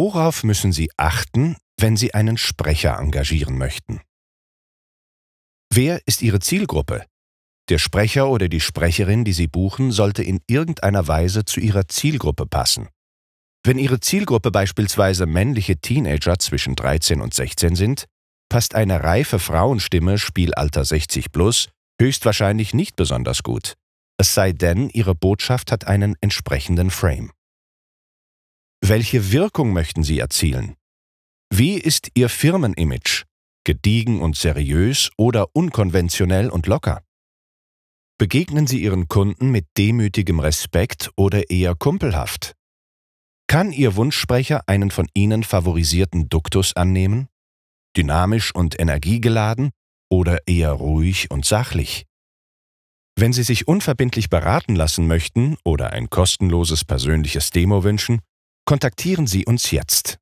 Worauf müssen Sie achten, wenn Sie einen Sprecher engagieren möchten? Wer ist Ihre Zielgruppe? Der Sprecher oder die Sprecherin, die Sie buchen, sollte in irgendeiner Weise zu Ihrer Zielgruppe passen. Wenn Ihre Zielgruppe beispielsweise männliche Teenager zwischen 13 und 16 sind, passt eine reife Frauenstimme Spielalter 60 plus höchstwahrscheinlich nicht besonders gut, es sei denn, Ihre Botschaft hat einen entsprechenden Frame. Welche Wirkung möchten Sie erzielen? Wie ist Ihr Firmenimage? Gediegen und seriös oder unkonventionell und locker? Begegnen Sie Ihren Kunden mit demütigem Respekt oder eher kumpelhaft? Kann Ihr Wunschsprecher einen von Ihnen favorisierten Duktus annehmen? Dynamisch und energiegeladen oder eher ruhig und sachlich? Wenn Sie sich unverbindlich beraten lassen möchten oder ein kostenloses persönliches Demo wünschen, Kontaktieren Sie uns jetzt